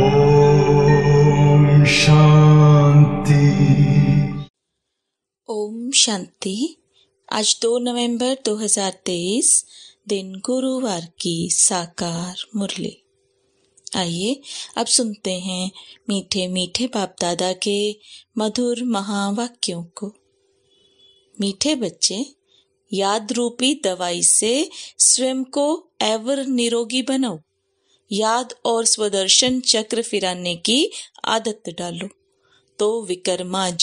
ओम शांति ओम शांति आज 2 नवंबर 2023 दिन गुरुवार की साकार मुरली आइए अब सुनते हैं मीठे मीठे बाप दादा के मधुर महावाक्यों को मीठे बच्चे याद रूपी दवाई से स्वयं को एवर निरोगी बनाओ याद और स्वदर्शन चक्र फिराने की आदत डालो तो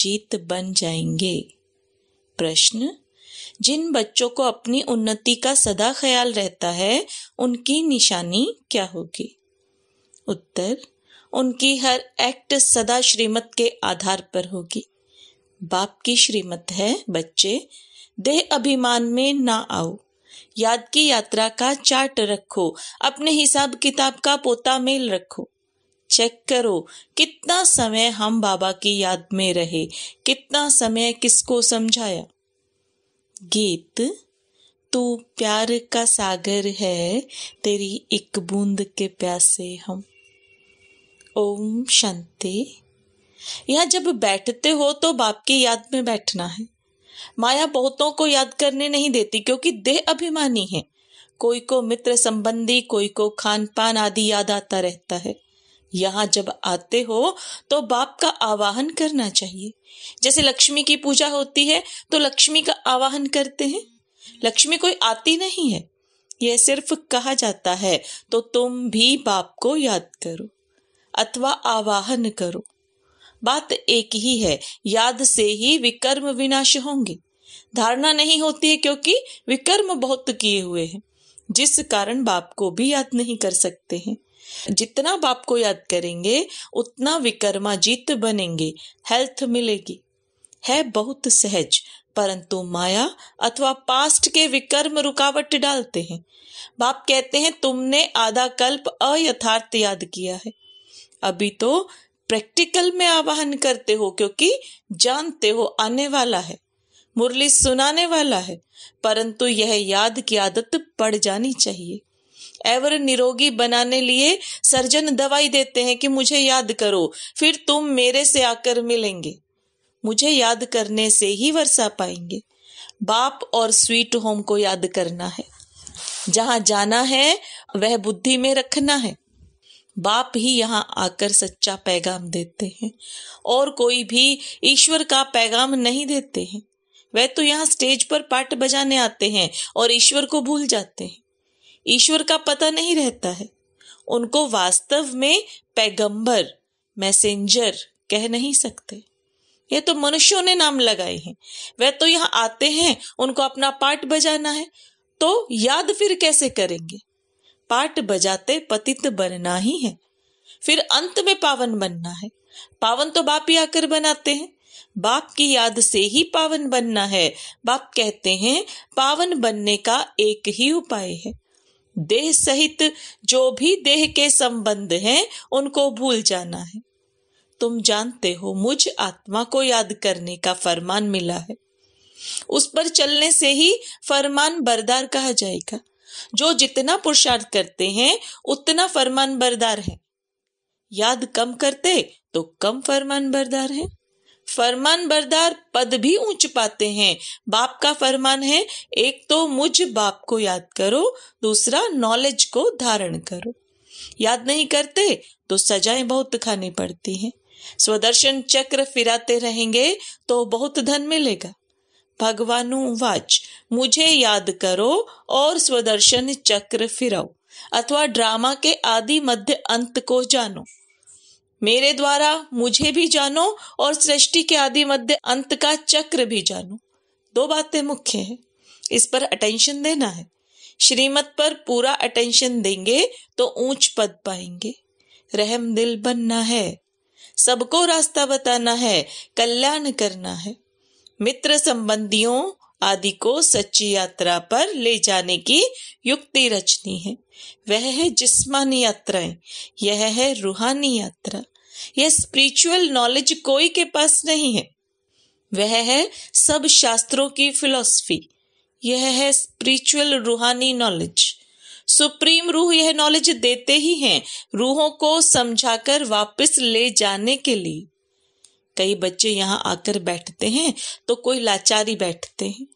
जीत बन जाएंगे प्रश्न जिन बच्चों को अपनी उन्नति का सदा ख्याल रहता है उनकी निशानी क्या होगी उत्तर उनकी हर एक्ट सदा श्रीमत के आधार पर होगी बाप की श्रीमत है बच्चे देह अभिमान में ना आओ याद की यात्रा का चार्ट रखो अपने हिसाब किताब का पोता मेल रखो चेक करो कितना समय हम बाबा की याद में रहे कितना समय किसको समझाया गीत तू प्यार का सागर है तेरी एक बूंद के प्यासे हम ओम शांति यहां जब बैठते हो तो बाप की याद में बैठना है माया बहुतों को याद करने नहीं देती क्योंकि देह अभिमानी है कोई को मित्र संबंधी कोई को खान पान आदि याद आता रहता है यहाँ जब आते हो तो बाप का आवाहन करना चाहिए जैसे लक्ष्मी की पूजा होती है तो लक्ष्मी का आवाहन करते हैं लक्ष्मी कोई आती नहीं है यह सिर्फ कहा जाता है तो तुम भी बाप को याद करो अथवा आवाहन करो बात एक ही है याद से ही विकर्म विनाश होंगे धारणा नहीं होती है क्योंकि विकर्म बहुत किए हुए हैं जिस कारण बाप को भी याद नहीं कर सकते हैं जितना बाप को याद करेंगे उतना विकर्मा जीत बनेंगे हेल्थ मिलेगी है बहुत सहज परंतु माया अथवा पास्ट के विकर्म रुकावट डालते हैं बाप कहते हैं तुमने आधा कल्प अयथार्थ याद किया है अभी तो प्रैक्टिकल में आवाहन करते हो क्योंकि जानते हो आने वाला है मुरली सुनाने वाला है परंतु यह याद की आदत पड़ जानी चाहिए एवर निरोगी बनाने लिए सर्जन दवाई देते हैं कि मुझे याद करो फिर तुम मेरे से आकर मिलेंगे मुझे याद करने से ही वर्षा पाएंगे बाप और स्वीट होम को याद करना है जहां जाना है वह बुद्धि में रखना है बाप ही यहाँ आकर सच्चा पैगाम देते हैं और कोई भी ईश्वर का पैगाम नहीं देते हैं वह तो यहाँ स्टेज पर पाठ बजाने आते हैं और ईश्वर को भूल जाते हैं ईश्वर का पता नहीं रहता है उनको वास्तव में पैगंबर मैसेंजर कह नहीं सकते ये तो मनुष्यों ने नाम लगाए हैं वह तो यहाँ आते हैं उनको अपना पाठ बजाना है तो याद फिर कैसे करेंगे पाट बजाते पतित बनना ही है फिर अंत में पावन बनना है पावन तो बाप ही आकर बनाते हैं बाप की याद से ही पावन बनना है बाप कहते हैं पावन बनने का एक ही उपाय है देह सहित जो भी देह के संबंध हैं उनको भूल जाना है तुम जानते हो मुझ आत्मा को याद करने का फरमान मिला है उस पर चलने से ही फरमान बरदार कहा जाएगा जो जितना पुरुषार्थ करते हैं उतना फरमान बरदार है याद कम करते तो कम फरमान बरदार है फरमान बरदार पद भी ऊंच पाते हैं बाप का फरमान है एक तो मुझ बाप को याद करो दूसरा नॉलेज को धारण करो याद नहीं करते तो सजाएं बहुत खानी पड़ती हैं स्वदर्शन चक्र फिराते रहेंगे तो बहुत धन मिलेगा वाच मुझे याद करो और स्वदर्शन चक्र फिराओ अथवा ड्रामा के आदि मध्य अंत को जानो मेरे द्वारा मुझे भी जानो और सृष्टि के आदि मध्य अंत का चक्र भी जानो दो बातें मुख्य हैं इस पर अटेंशन देना है श्रीमत पर पूरा अटेंशन देंगे तो ऊंच पद पाएंगे रहम दिल बनना है सबको रास्ता बताना है कल्याण करना है मित्र संबंधियों आदि को सच्ची यात्रा पर ले जाने की युक्ति रचनी है वह है जिस्मानी यात्राएं यह है रूहानी यात्रा यह स्पिरिचुअल नॉलेज कोई के पास नहीं है वह है सब शास्त्रों की फिलॉसफी यह है स्पिरिचुअल रूहानी नॉलेज सुप्रीम रूह यह नॉलेज देते ही हैं रूहों को समझाकर वापस ले जाने के लिए कई बच्चे यहाँ आकर बैठते हैं तो कोई लाचारी बैठते हैं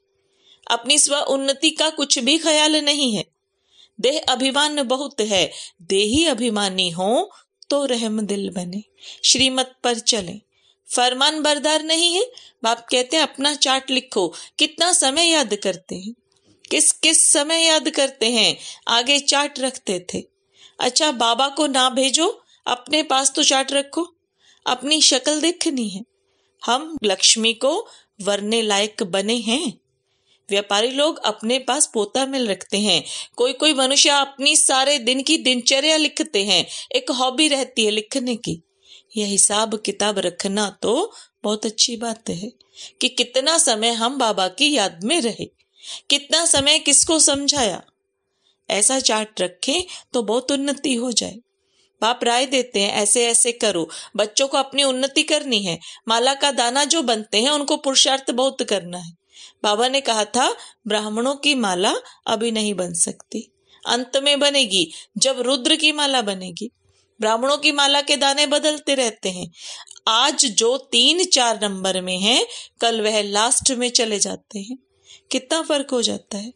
अपनी स्व उन्नति का कुछ भी ख्याल नहीं है देह अभिमान बहुत है देही अभिमानी हो तो रहम दिल बने श्रीमत पर चले फरमान बरदार नहीं है बाप कहते हैं अपना चार्ट लिखो कितना समय याद करते हैं किस किस समय याद करते हैं आगे चार्ट रखते थे अच्छा बाबा को ना भेजो अपने पास तो चार्ट रखो अपनी शक्ल देखनी है हम लक्ष्मी को वरने लायक बने हैं व्यापारी लोग अपने पास पोता मिल रखते हैं कोई कोई मनुष्य अपनी सारे दिन की दिनचर्या लिखते हैं एक हॉबी रहती है लिखने की यह हिसाब किताब रखना तो बहुत अच्छी बात है कि कितना समय हम बाबा की याद में रहे कितना समय किसको समझाया ऐसा चार्ट रखें तो बहुत उन्नति हो जाए बाप राय देते हैं ऐसे ऐसे करो बच्चों को अपनी उन्नति करनी है माला का दाना जो बनते हैं उनको पुरुषार्थ बहुत करना है बाबा ने कहा था ब्राह्मणों की माला अभी नहीं बन सकती अंत में बनेगी जब रुद्र की माला बनेगी ब्राह्मणों की माला के दाने बदलते रहते हैं आज जो तीन चार नंबर में है कल वह लास्ट में चले जाते हैं कितना फर्क हो जाता है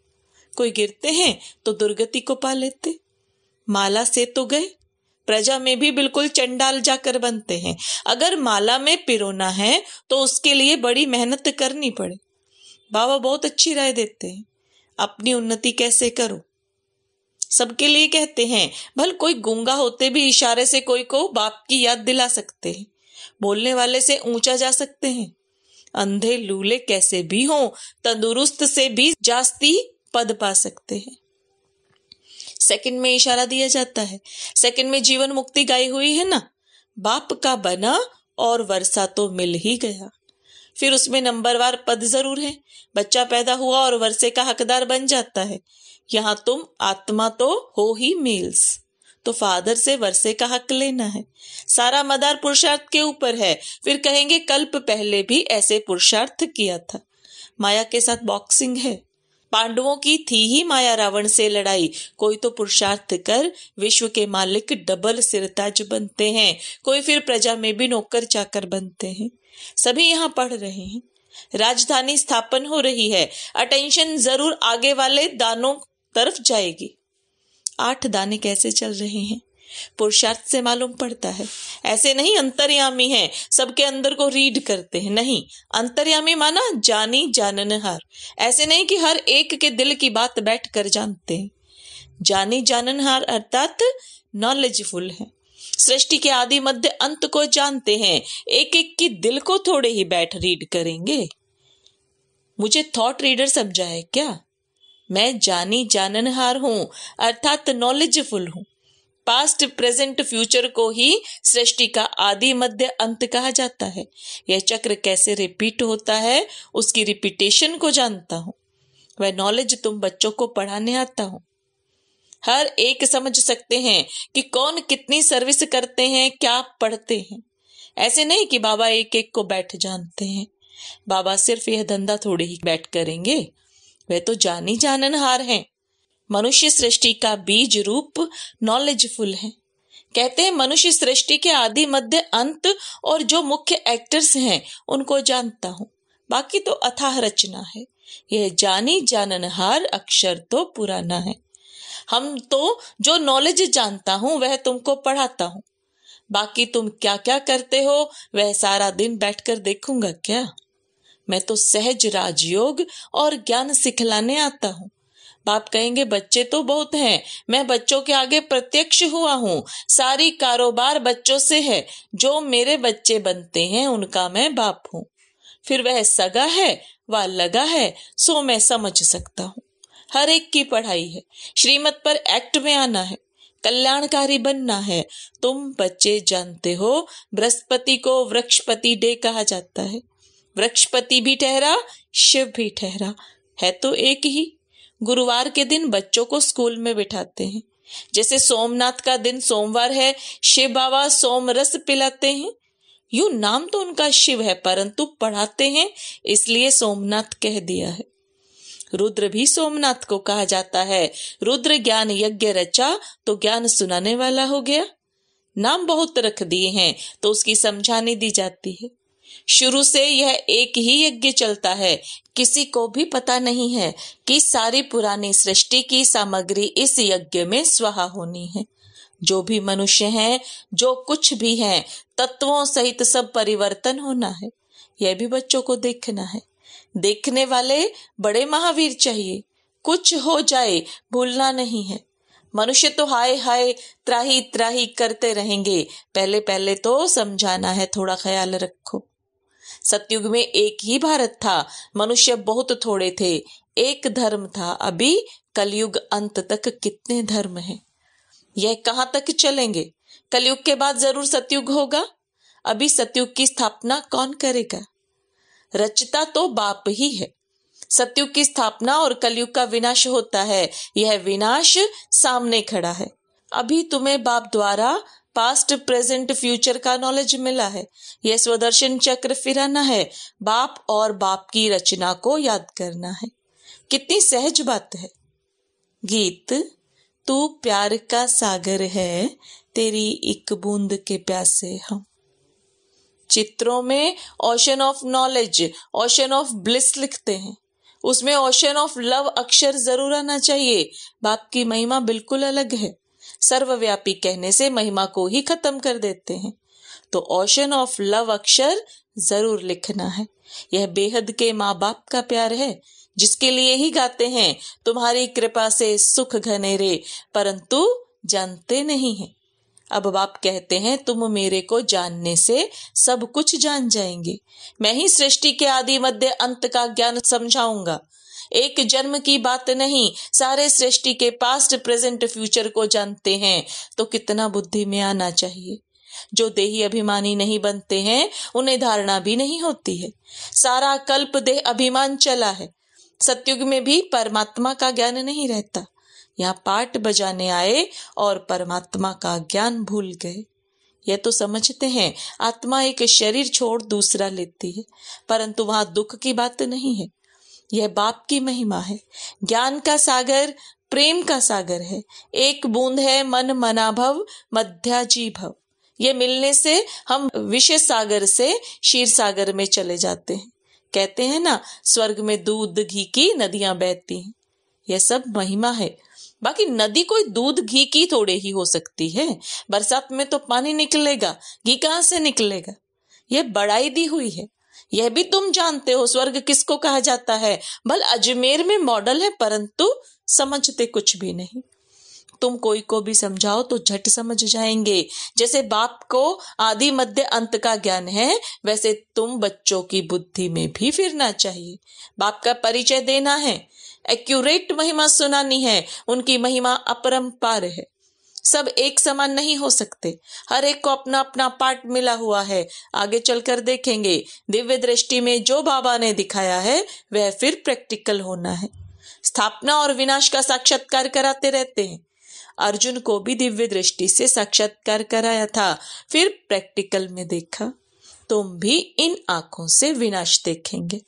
कोई गिरते हैं तो दुर्गति को पा लेते माला से तो गए प्रजा में भी बिल्कुल चंडाल जाकर बनते हैं अगर माला में पिरोना है तो उसके लिए बड़ी मेहनत करनी पड़े बाबा बहुत अच्छी राय देते हैं अपनी उन्नति कैसे करो सबके लिए कहते हैं भल कोई गूंगा होते भी इशारे से कोई को बाप की याद दिला सकते हैं बोलने वाले से ऊंचा जा सकते हैं अंधे लूले कैसे भी हो तंदुरुस्त से भी जास्ती पद पा सकते हैं सेकंड में इशारा दिया जाता है सेकंड में जीवन मुक्ति गाई हुई है ना बाप का बना और वर्षा तो मिल ही गया फिर उसमें नंबरवार पद जरूर है बच्चा पैदा हुआ और वर्षे का हकदार बन जाता है यहाँ तुम आत्मा तो हो ही मेल्स तो फादर से वर्षे का हक लेना है सारा मदार पुरुषार्थ के ऊपर है फिर कहेंगे कल्प पहले भी ऐसे पुरुषार्थ किया था माया के साथ बॉक्सिंग है पांडवों की थी ही माया रावण से लड़ाई कोई तो पुरुषार्थ कर विश्व के मालिक डबल सिरताज बनते हैं कोई फिर प्रजा में भी नौकर चाकर बनते हैं सभी यहाँ पढ़ रहे हैं राजधानी स्थापन हो रही है अटेंशन जरूर आगे वाले दानों तरफ जाएगी आठ दाने कैसे चल रहे हैं पुरुषार्थ से मालूम पड़ता है ऐसे नहीं अंतर्यामी हैं सबके अंदर को रीड करते हैं नहीं अंतर्यामी माना जानी जाननहार ऐसे नहीं कि हर एक के दिल की बात बैठ कर जानते हैं जानी जाननहार अर्थात नॉलेजफुल है सृष्टि के आदि मध्य अंत को जानते हैं एक एक की दिल को थोड़े ही बैठ रीड करेंगे मुझे थॉट रीडर समझा है क्या मैं जानी जाननहार हूं अर्थात नॉलेजफुल हूं पास्ट प्रेजेंट फ्यूचर को ही सृष्टि का आदि मध्य अंत कहा जाता है यह चक्र कैसे रिपीट होता है उसकी रिपीटेशन को जानता हूं वह नॉलेज तुम बच्चों को पढ़ाने आता हूं हर एक समझ सकते हैं कि कौन कितनी सर्विस करते हैं क्या पढ़ते हैं ऐसे नहीं कि बाबा एक एक को बैठ जानते हैं बाबा सिर्फ यह धंधा थोड़े ही बैठ करेंगे वह तो जानी हार हैं मनुष्य सृष्टि का बीज रूप नॉलेजफुल है कहते हैं मनुष्य सृष्टि के आदि मध्य अंत और जो मुख्य एक्टर्स हैं उनको जानता हूँ बाकी तो अथाह रचना है यह जानी जाननहार अक्षर तो पुराना है हम तो जो नॉलेज जानता हूँ वह तुमको पढ़ाता हूँ बाकी तुम क्या क्या करते हो वह सारा दिन बैठकर देखूंगा क्या मैं तो सहज राजयोग और ज्ञान सिखलाने आता हूँ बाप कहेंगे बच्चे तो बहुत हैं मैं बच्चों के आगे प्रत्यक्ष हुआ हूँ सारी कारोबार बच्चों से है जो मेरे बच्चे बनते हैं उनका मैं बाप हूँ फिर वह सगा है व लगा है सो मैं समझ सकता हूँ हर एक की पढ़ाई है श्रीमत पर एक्ट में आना है कल्याणकारी बनना है तुम बच्चे जानते हो बृहस्पति को वृक्षपति डे कहा जाता है वृक्षपति भी ठहरा शिव भी ठहरा है तो एक ही गुरुवार के दिन बच्चों को स्कूल में बिठाते हैं जैसे सोमनाथ का दिन सोमवार है शिव बाबा सोम रस पिलाते हैं यू नाम तो उनका शिव है परंतु पढ़ाते हैं इसलिए सोमनाथ कह दिया है रुद्र भी सोमनाथ को कहा जाता है रुद्र ज्ञान यज्ञ रचा तो ज्ञान सुनाने वाला हो गया नाम बहुत रख दिए हैं तो उसकी समझाने दी जाती है शुरू से यह एक ही यज्ञ चलता है किसी को भी पता नहीं है कि सारी पुरानी सृष्टि की सामग्री इस यज्ञ में स्वाहा होनी है जो भी मनुष्य हैं जो कुछ भी हैं तत्वों सहित सब परिवर्तन होना है यह भी बच्चों को देखना है देखने वाले बड़े महावीर चाहिए कुछ हो जाए भूलना नहीं है मनुष्य तो हाय हाय त्राही त्राही करते रहेंगे पहले पहले तो समझाना है थोड़ा ख्याल रखो सत्युग में एक ही भारत था मनुष्य बहुत थोड़े थे एक धर्म था अभी कलयुग अंत तक कितने धर्म हैं यह कहां तक चलेंगे कलयुग के बाद जरूर सत्युग होगा अभी सत्युग की स्थापना कौन करेगा रचता तो बाप ही है सत्युग की स्थापना और कलयुग का विनाश होता है यह विनाश सामने खड़ा है अभी तुम्हें बाप द्वारा पास्ट प्रेजेंट फ्यूचर का नॉलेज मिला है यह स्वदर्शन चक्र फिराना है बाप और बाप की रचना को याद करना है कितनी सहज बात है गीत तू प्यार का सागर है तेरी एक बूंद के प्यासे हम चित्रों में ocean of knowledge ocean of bliss लिखते हैं उसमें ओशन ऑफ लव अक्षर जरूर आना चाहिए बाप की महिमा बिल्कुल अलग है सर्वव्यापी कहने से महिमा को ही खत्म कर देते हैं तो ओशन ऑफ लव अक्षर जरूर लिखना है यह बेहद के माँ बाप का प्यार है जिसके लिए ही गाते हैं तुम्हारी कृपा से सुख घने रे परंतु जानते नहीं है अब बाप कहते हैं तुम मेरे को जानने से सब कुछ जान जाएंगे मैं ही सृष्टि के आदि मध्य अंत का ज्ञान समझाऊंगा एक जन्म की बात नहीं सारे सृष्टि के पास्ट प्रेजेंट फ्यूचर को जानते हैं तो कितना बुद्धि में आना चाहिए जो देही अभिमानी नहीं बनते हैं उन्हें धारणा भी नहीं होती है सारा कल्प देह अभिमान चला है सत्युग में भी परमात्मा का ज्ञान नहीं रहता यहाँ पाठ बजाने आए और परमात्मा का ज्ञान भूल गए यह तो समझते हैं आत्मा एक शरीर छोड़ दूसरा लेती है परंतु वहां दुख की बात नहीं है यह बाप की महिमा है ज्ञान का सागर प्रेम का सागर है एक बूंद है मन मनाभव मध्याजी भव ये मिलने से हम विषय सागर से शीर सागर में चले जाते हैं कहते हैं ना स्वर्ग में दूध घी की नदियां बहती हैं यह सब महिमा है बाकी नदी कोई दूध घी की थोड़े ही हो सकती है बरसात में तो पानी निकलेगा घी कहां से निकलेगा यह बड़ाई दी हुई है यह भी तुम जानते हो स्वर्ग किसको कहा जाता है भल अजमेर में मॉडल है परंतु समझते कुछ भी नहीं तुम कोई को भी समझाओ तो झट समझ जाएंगे जैसे बाप को आदि मध्य अंत का ज्ञान है वैसे तुम बच्चों की बुद्धि में भी फिरना चाहिए बाप का परिचय देना है एक्यूरेट महिमा सुनानी है उनकी महिमा अपरंपार है सब एक समान नहीं हो सकते हर एक को अपना अपना पार्ट मिला हुआ है आगे चलकर देखेंगे दिव्य दृष्टि में जो बाबा ने दिखाया है वह फिर प्रैक्टिकल होना है स्थापना और विनाश का साक्षात्कार कराते रहते हैं अर्जुन को भी दिव्य दृष्टि से साक्षात्कार कराया था फिर प्रैक्टिकल में देखा तुम भी इन आंखों से विनाश देखेंगे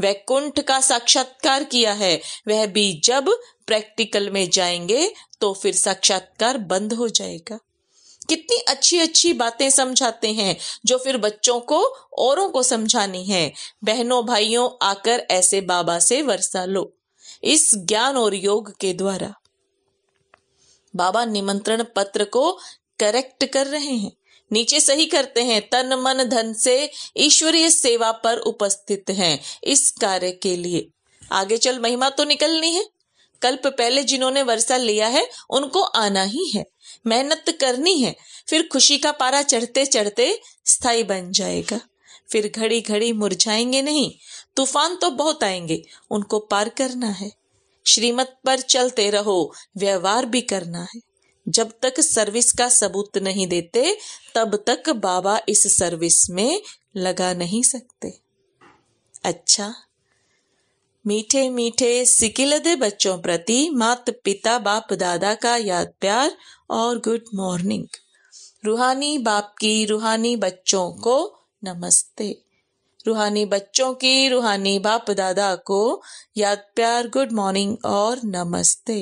वैकुंठ का साक्षात्कार किया है वह भी जब प्रैक्टिकल में जाएंगे तो फिर साक्षात्कार बंद हो जाएगा कितनी अच्छी अच्छी बातें समझाते हैं जो फिर बच्चों को औरों को समझानी है बहनों भाइयों आकर ऐसे बाबा से वर्षा लो इस ज्ञान और योग के द्वारा बाबा निमंत्रण पत्र को करेक्ट कर रहे हैं नीचे सही करते हैं तन मन धन से ईश्वरीय सेवा पर उपस्थित हैं इस कार्य के लिए आगे चल महिमा तो निकलनी है कल्प पहले जिन्होंने वर्षा लिया है उनको आना ही है मेहनत करनी है फिर खुशी का पारा चढ़ते चढ़ते स्थायी बन जाएगा फिर घड़ी घड़ी मुरझाएंगे नहीं तूफान तो बहुत आएंगे उनको पार करना है श्रीमत पर चलते रहो व्यवहार भी करना है जब तक सर्विस का सबूत नहीं देते तब तक बाबा इस सर्विस में लगा नहीं सकते अच्छा मीठे मीठे सिकिलदे बच्चों प्रति मात पिता बाप दादा का याद प्यार और गुड मॉर्निंग रूहानी बाप की रूहानी बच्चों को नमस्ते रूहानी बच्चों की रूहानी बाप दादा को याद प्यार गुड मॉर्निंग और नमस्ते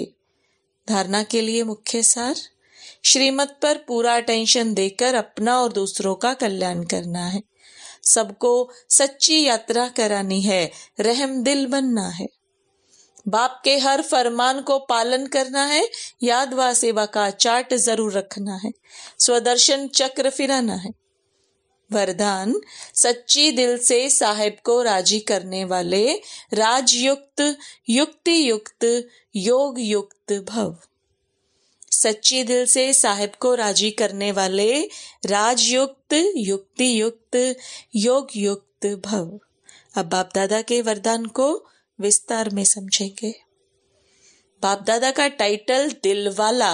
धारणा के लिए मुख्य सार श्रीमत पर पूरा अटेंशन देकर अपना और दूसरों का कल्याण करना है सबको सच्ची यात्रा करानी है रहम दिल बनना है बाप के हर फरमान को पालन करना है याद व सेवा का चार्ट जरूर रखना है स्वदर्शन चक्र फिराना है वरदान सच्ची दिल से साहेब को राजी करने वाले राजयुक्त युक्ति युक्त योग युक्त भव सच्ची दिल से साहेब को राजी करने वाले राजयुक्त युक्ति युक्त योग युक्त भव अब बाप दादा के वरदान को विस्तार में समझेंगे बाप दादा का टाइटल दिल वाला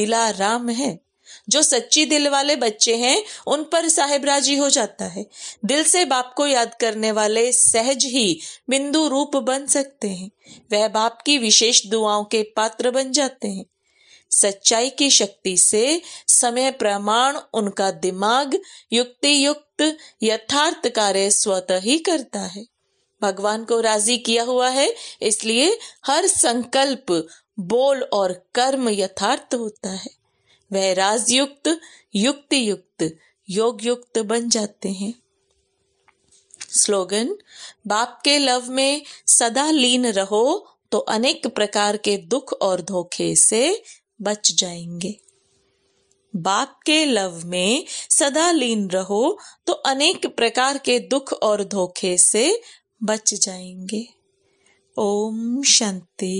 दिला राम है जो सच्ची दिल वाले बच्चे हैं उन पर साहेब राजी हो जाता है दिल से बाप को याद करने वाले सहज ही बिंदु रूप बन सकते हैं वह बाप की विशेष दुआओं के पात्र बन जाते हैं सच्चाई की शक्ति से समय प्रमाण उनका दिमाग युक्ति युक्त यथार्थ कार्य स्वतः ही करता है भगवान को राजी किया हुआ है इसलिए हर संकल्प बोल और कर्म यथार्थ होता है वह राजयुक्त युक्ति युक्त योग युक्त बन जाते हैं स्लोगन बाप के लव में सदा लीन रहो तो अनेक प्रकार के दुख और धोखे से बच जाएंगे बाप के लव में सदा लीन रहो तो अनेक प्रकार के दुख और धोखे से बच जाएंगे ओम शांति